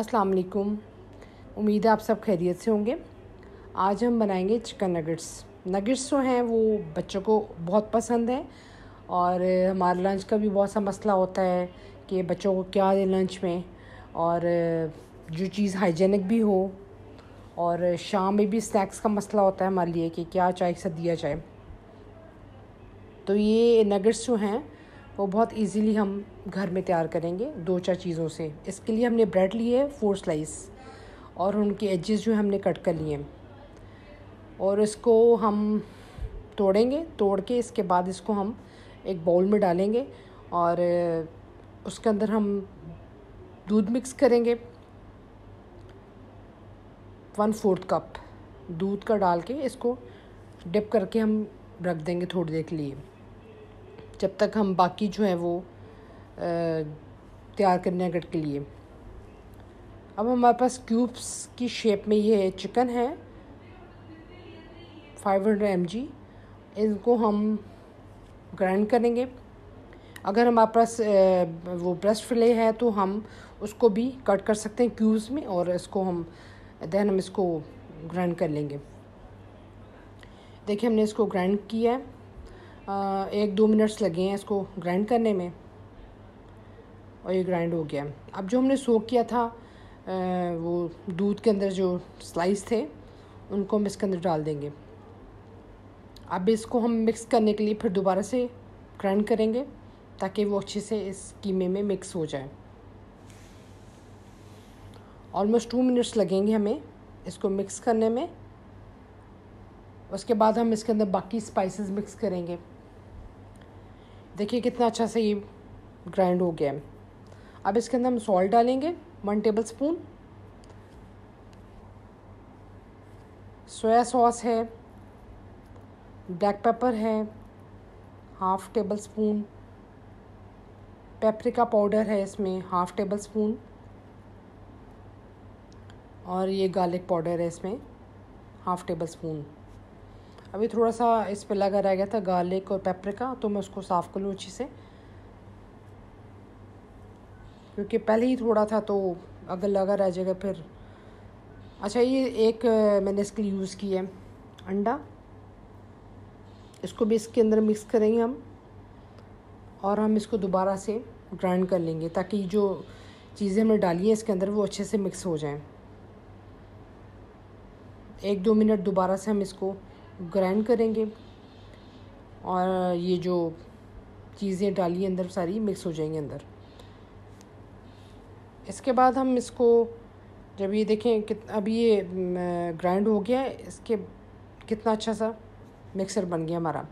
अस्सलाम वालेकुम उम्मीद है आप सब खैरियत से होंगे आज हम बनाएंगे चिकन नगेट्स नगेट्स जो हैं वो बच्चों को बहुत पसंद है और हमारे लंच का भी बहुत सा मसला होता है कि बच्चों को क्या दें लंच में और जो चीज़ हाइजेनिक भी हो और शाम में भी स्नैक्स का मसला होता है हमारे लिए कि क्या चाय से दिया जाए तो ये नगेट्स जो हैं वो बहुत इजीली हम घर में तैयार करेंगे दो चार चीज़ों से इसके लिए हमने ब्रेड लिए है फोर स्लाइस और उनके एजेस जो हमने कट कर लिए हैं और इसको हम तोड़ेंगे तोड़ के इसके बाद इसको हम एक बाउल में डालेंगे और उसके अंदर हम दूध मिक्स करेंगे वन फोर्थ कप दूध का डाल के इसको डिप करके हम रख देंगे थोड़ी देर के लिए जब तक हम बाकी जो है वो तैयार करने हैं के लिए अब हमारे पास क्यूब्स की शेप में ये चिकन है 500 हंड्रेड इनको हम ग्राइंड करेंगे अगर हमारे पास वो ब्रेस्ट फिले है तो हम उसको भी कट कर सकते हैं क्यूब्स में और इसको हम दैन हम इसको ग्राइंड कर लेंगे देखिए हमने इसको ग्राइंड किया है एक दो मिनट्स लगे हैं इसको ग्राइंड करने में और ये ग्राइंड हो गया अब जो हमने सोक किया था वो दूध के अंदर जो स्लाइस थे उनको हम इसके अंदर डाल देंगे अब इसको हम मिक्स करने के लिए फिर दोबारा से ग्राइंड करेंगे ताकि वो अच्छे से इस कीमे में मिक्स हो जाए ऑलमोस्ट टू मिनट्स लगेंगे हमें इसको मिक्स करने में उसके बाद हम इसके अंदर बाकी स्पाइसेस मिक्स करेंगे देखिए कितना अच्छा से ये ग्राइंड हो गया है अब इसके अंदर हम सॉल्ट डालेंगे one tablespoon soya sauce है ब्लैक पेपर है half tablespoon paprika powder है इसमें हाफ टेबल स्पून और ये गार्लिक पाउडर है इसमें हाफ टेबल स्पून अभी थोड़ा सा इस पर लगा रह गया था गार्लिक और पेपरिका तो मैं उसको साफ़ कर लूँ अच्छे से क्योंकि पहले ही थोड़ा था तो अगर लगा रह जाएगा फिर अच्छा ये एक मैंने इसके लिए यूज़ किया है अंडा इसको भी इसके अंदर मिक्स करेंगे हम और हम इसको दोबारा से ग्राइंड कर लेंगे ताकि जो चीज़ें हमने डाली हैं इसके अंदर वो अच्छे से मिक्स हो जाएं एक दो मिनट दोबारा से हम इसको ग्राइंड करेंगे और ये जो चीज़ें डाली अंदर सारी मिक्स हो जाएंगी अंदर इसके बाद हम इसको जब ये देखें कि अब ये ग्राइंड हो गया इसके कितना अच्छा सा मिक्सर बन गया हमारा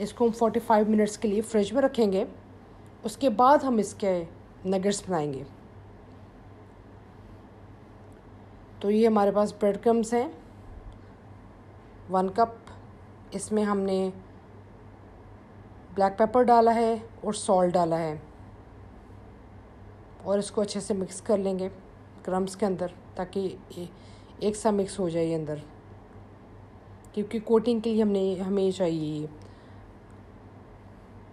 इसको हम फोर्टी फाइव मिनट्स के लिए फ्रिज में रखेंगे उसके बाद हम इसके नगेट्स बनाएंगे तो ये हमारे पास ब्रेड क्रम्स हैं वन कप इसमें हमने ब्लैक पेपर डाला है और सॉल्ट डाला है और इसको अच्छे से मिक्स कर लेंगे क्रम्स के अंदर ताकि एक सा मिक्स हो जाए अंदर क्योंकि कोटिंग के लिए हमने हमें चाहिए ये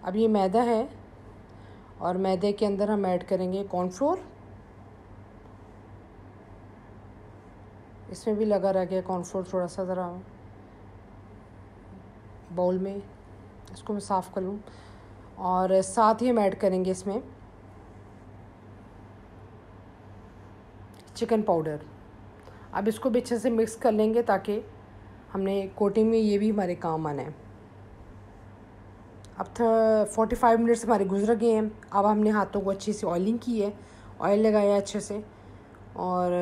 अब ये मैदा है और मैदे के अंदर हम ऐड करेंगे कॉर्नफ्लोर इसमें भी लगा रह गया कॉर्नफ्लोर थोड़ा सा ज़रा बाउल में इसको मैं साफ़ कर लूँ और साथ ही हम ऐड करेंगे इसमें चिकन पाउडर अब इसको भी अच्छे से मिक्स कर लेंगे ताकि हमने कोटिंग में ये भी हमारे काम आना है अब फोर्टी फाइव मिनट्स हमारे गुजर गए हैं अब हमने हाथों को अच्छे से ऑयलिंग की है ऑयल लगाया अच्छे से और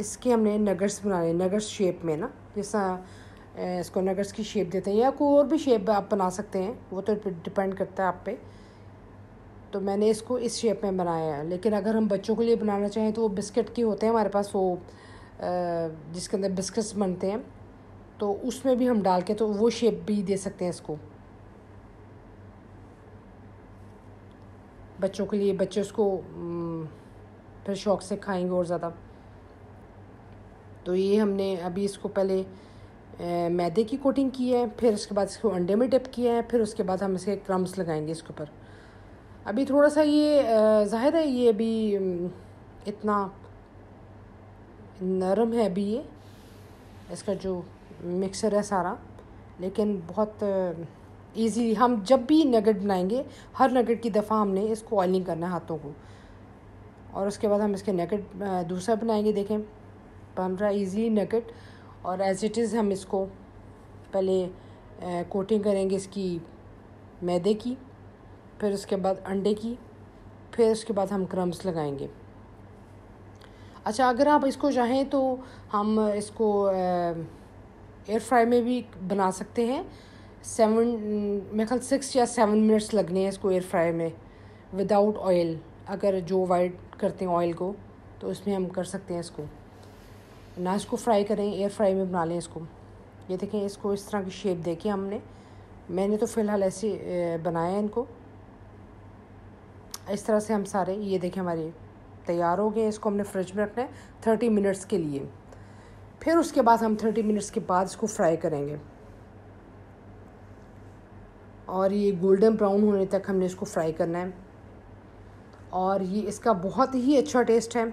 इसके हमने नगर्स बनाने नगर्स शेप में ना जिस इसको नगर्स की शेप देते हैं या कोई और भी शेप आप बना सकते हैं वो तो डिपेंड करता है आप पे तो मैंने इसको इस शेप में बनाया है लेकिन अगर हम बच्चों के लिए बनाना चाहें तो वो बिस्किट के होते हैं हमारे पास वो जिसके अंदर बिस्किट्स बनते हैं तो उसमें भी हम डाल के तो वो शेप भी दे सकते हैं इसको बच्चों के लिए बच्चे उसको फिर शौक से खाएंगे और ज़्यादा तो ये हमने अभी इसको पहले मैदे की कोटिंग की है फिर उसके बाद इसको अंडे में डिप किया है फिर उसके बाद हम इसे क्रम्स लगाएंगे इसके ऊपर अभी थोड़ा सा ये ज़ाहिर है ये अभी इतना नरम है अभी ये इसका जो मिक्सर है सारा लेकिन बहुत ईजी हम जब भी नगेट बनाएंगे हर नगेट की दफ़ा हमने इसको ऑयलिंग करना है हाथों को और उसके बाद हम इसके नगेट दूसरा बनाएंगे देखें पंद्रह रहा ईज़िली नगेट और एज इट इज़ हम इसको पहले कोटिंग करेंगे इसकी मैदे की फिर उसके बाद अंडे की फिर उसके बाद हम क्रम्स लगाएंगे अच्छा अगर आप इसको चाहें तो हम इसको एयर फ्राई में भी बना सकते हैं सेवन मेरे ख्याल सिक्स या सेवन मिनट्स लगने हैं इसको एयर फ्राई में विदाउट ऑयल अगर जो अवॉइड करते हैं ऑयल को तो उसमें हम कर सकते हैं इसको ना इसको फ्राई करें एयर फ्राई में बना लें इसको ये देखें इसको इस तरह की शेप देखी हमने मैंने तो फ़िलहाल ऐसे बनाया इनको इस तरह से हम सारे ये देखें हमारे तैयार हो गए इसको हमने फ्रिज में रखना है थर्टी मिनट्स के लिए फिर उसके बाद हम थर्टी मिनट्स के बाद इसको फ्राई करेंगे और ये गोल्डन ब्राउन होने तक हमने इसको फ्राई करना है और ये इसका बहुत ही अच्छा टेस्ट है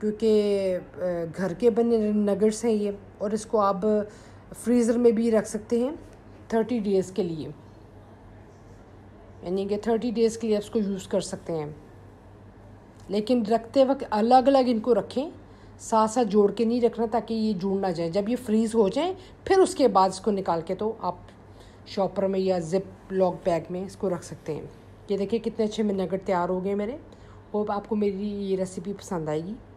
क्योंकि घर के बने नगर्स हैं ये और इसको आप फ्रीज़र में भी रख सकते हैं थर्टी डेज़ के लिए यानी कि थर्टी डेज़ के लिए आप इसको यूज़ कर सकते हैं लेकिन रखते वक्त अलग अलग इनको रखें साथ साथ जोड़ के नहीं रखना ताकि ये जुड़ ना जाए जब ये फ्रीज़ हो जाए फिर उसके बाद इसको निकाल के तो आप शॉपर में या जिप लॉक बैग में इसको रख सकते हैं ये देखिए कितने अच्छे में नगट तैयार हो गए मेरे होप आपको मेरी ये रेसिपी पसंद आएगी